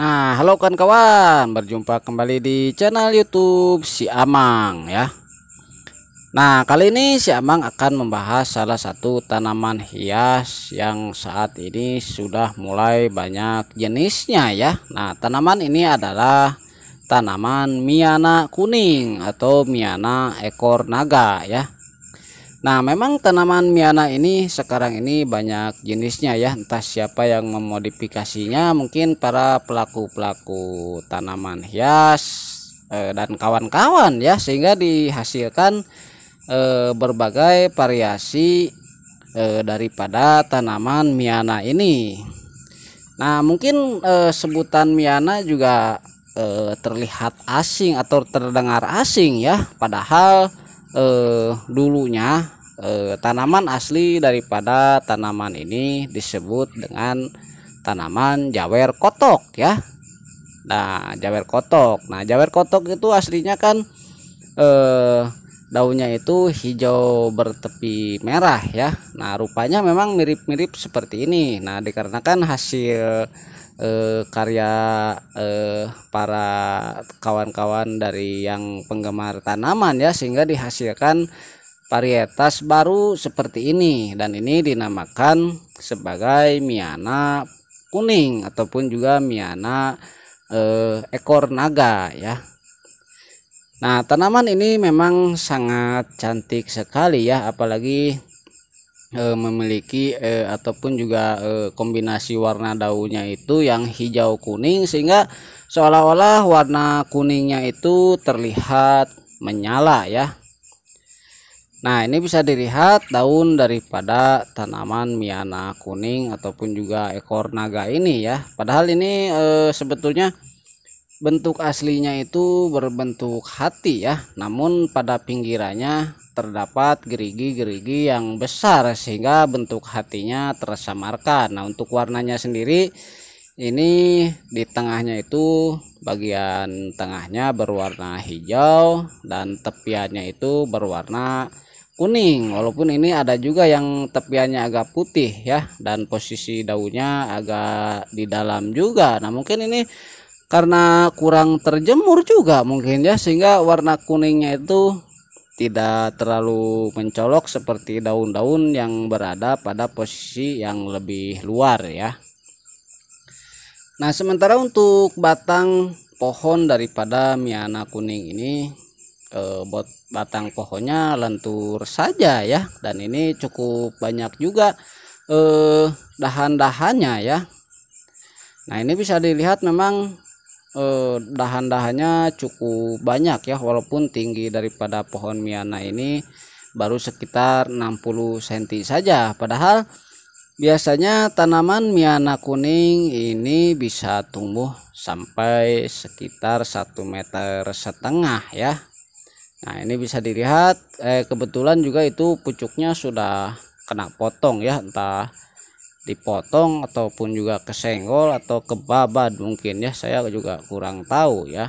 Nah, halo kawan-kawan, berjumpa kembali di channel YouTube Si Amang ya. Nah, kali ini Si Amang akan membahas salah satu tanaman hias yang saat ini sudah mulai banyak jenisnya ya. Nah, tanaman ini adalah tanaman miana kuning atau miana ekor naga ya. Nah, memang tanaman miana ini sekarang ini banyak jenisnya ya. Entah siapa yang memodifikasinya, mungkin para pelaku-pelaku tanaman hias eh, dan kawan-kawan ya, sehingga dihasilkan eh, berbagai variasi eh, daripada tanaman miana ini. Nah, mungkin eh, sebutan miana juga eh, terlihat asing atau terdengar asing ya, padahal eh, dulunya eh, tanaman asli daripada tanaman ini disebut dengan tanaman jawer kotok ya. Nah, jawer kotok. Nah, jawer kotok itu aslinya kan eh daunnya itu hijau bertepi merah ya nah rupanya memang mirip-mirip seperti ini nah dikarenakan hasil eh, karya eh, para kawan-kawan dari yang penggemar tanaman ya sehingga dihasilkan varietas baru seperti ini dan ini dinamakan sebagai miana kuning ataupun juga miana eh, ekor naga ya Nah, tanaman ini memang sangat cantik sekali ya, apalagi e, memiliki e, ataupun juga e, kombinasi warna daunnya itu yang hijau kuning sehingga seolah-olah warna kuningnya itu terlihat menyala ya. Nah, ini bisa dilihat daun daripada tanaman miana kuning ataupun juga ekor naga ini ya. Padahal ini e, sebetulnya Bentuk aslinya itu berbentuk hati ya, namun pada pinggirannya terdapat gerigi-gerigi yang besar sehingga bentuk hatinya tersamarkan. Nah, untuk warnanya sendiri ini di tengahnya itu bagian tengahnya berwarna hijau dan tepiannya itu berwarna kuning walaupun ini ada juga yang tepiannya agak putih ya dan posisi daunnya agak di dalam juga nah mungkin ini karena kurang terjemur juga mungkin ya sehingga warna kuningnya itu tidak terlalu mencolok seperti daun-daun yang berada pada posisi yang lebih luar ya nah sementara untuk batang pohon daripada miana kuning ini eh, batang pohonnya lentur saja ya dan ini cukup banyak juga eh, dahan-dahannya ya nah ini bisa dilihat memang eh, dahan-dahannya cukup banyak ya walaupun tinggi daripada pohon miana ini baru sekitar 60 cm saja padahal biasanya tanaman miana kuning ini bisa tumbuh sampai sekitar 1 meter setengah ya Nah ini bisa dilihat eh, kebetulan juga itu pucuknya sudah kena potong ya entah dipotong ataupun juga kesenggol atau kebabat mungkin ya saya juga kurang tahu ya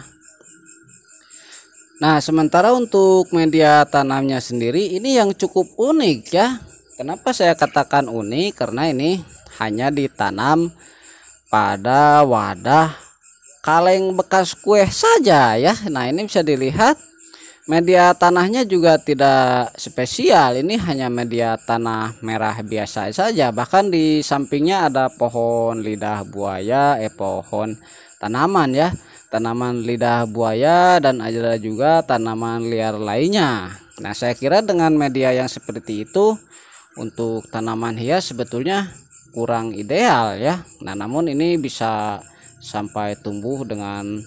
Nah sementara untuk media tanamnya sendiri ini yang cukup unik ya Kenapa saya katakan unik karena ini hanya ditanam pada wadah kaleng bekas kue saja ya Nah ini bisa dilihat media tanahnya juga tidak spesial ini hanya media tanah merah biasa saja bahkan di sampingnya ada pohon lidah buaya eh pohon tanaman ya tanaman lidah buaya dan ada juga tanaman liar lainnya nah saya kira dengan media yang seperti itu untuk tanaman hias sebetulnya kurang ideal ya nah namun ini bisa sampai tumbuh dengan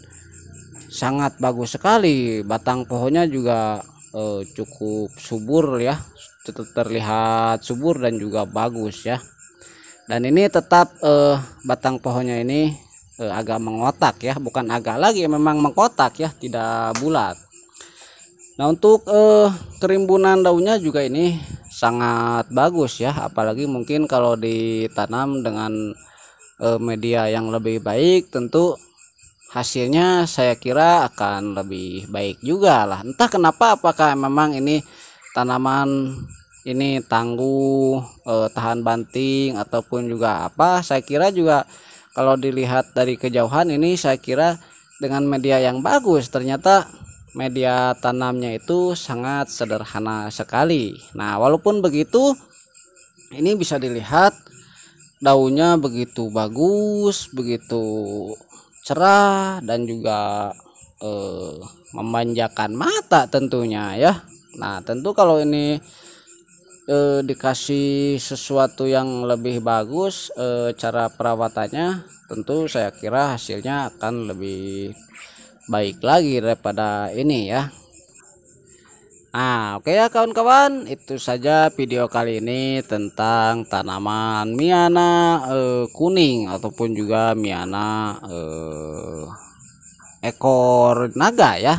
sangat bagus sekali batang pohonnya juga eh, cukup subur ya tetap terlihat subur dan juga bagus ya dan ini tetap eh, batang pohonnya ini eh, agak mengotak ya bukan agak lagi memang mengotak ya tidak bulat nah untuk eh, kerimbunan daunnya juga ini sangat bagus ya apalagi mungkin kalau ditanam dengan eh, media yang lebih baik tentu hasilnya saya kira akan lebih baik juga lah entah kenapa apakah memang ini tanaman ini tangguh eh, tahan banting ataupun juga apa saya kira juga kalau dilihat dari kejauhan ini saya kira dengan media yang bagus ternyata media tanamnya itu sangat sederhana sekali nah walaupun begitu ini bisa dilihat daunnya begitu bagus begitu cerah dan juga eh, memanjakan mata tentunya ya nah tentu kalau ini eh, dikasih sesuatu yang lebih bagus eh, cara perawatannya tentu saya kira hasilnya akan lebih baik lagi daripada ini ya Nah, oke okay ya kawan-kawan, itu saja video kali ini tentang tanaman miana e, kuning ataupun juga miana e, ekor naga ya.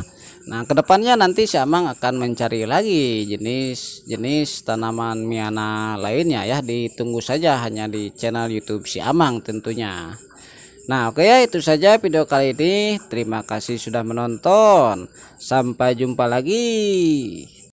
Nah, kedepannya nanti si Amang akan mencari lagi jenis-jenis tanaman miana lainnya ya. Ditunggu saja hanya di channel YouTube si Amang tentunya. Nah oke okay, ya, itu saja video kali ini. Terima kasih sudah menonton. Sampai jumpa lagi.